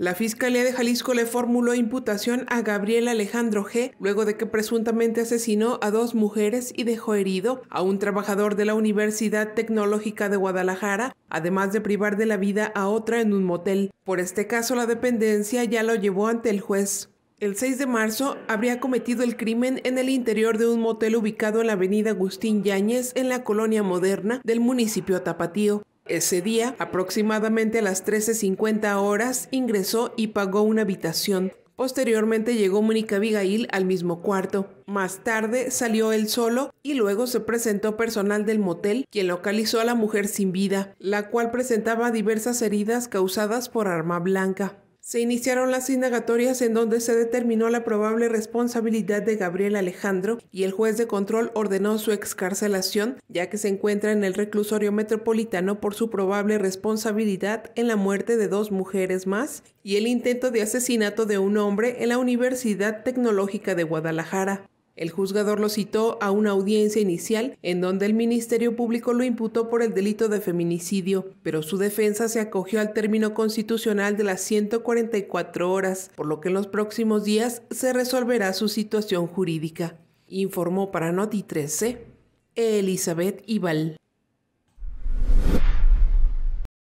La Fiscalía de Jalisco le formuló imputación a Gabriel Alejandro G. luego de que presuntamente asesinó a dos mujeres y dejó herido a un trabajador de la Universidad Tecnológica de Guadalajara, además de privar de la vida a otra en un motel. Por este caso, la dependencia ya lo llevó ante el juez. El 6 de marzo habría cometido el crimen en el interior de un motel ubicado en la avenida Agustín Yáñez en la colonia moderna del municipio Tapatío. Ese día, aproximadamente a las 13.50 horas, ingresó y pagó una habitación. Posteriormente llegó Mónica Abigail al mismo cuarto. Más tarde salió él solo y luego se presentó personal del motel, quien localizó a la mujer sin vida, la cual presentaba diversas heridas causadas por arma blanca. Se iniciaron las indagatorias en donde se determinó la probable responsabilidad de Gabriel Alejandro y el juez de control ordenó su excarcelación ya que se encuentra en el reclusorio metropolitano por su probable responsabilidad en la muerte de dos mujeres más y el intento de asesinato de un hombre en la Universidad Tecnológica de Guadalajara. El juzgador lo citó a una audiencia inicial en donde el Ministerio Público lo imputó por el delito de feminicidio, pero su defensa se acogió al término constitucional de las 144 horas, por lo que en los próximos días se resolverá su situación jurídica. Informó para Noti 13 Elizabeth Ibal.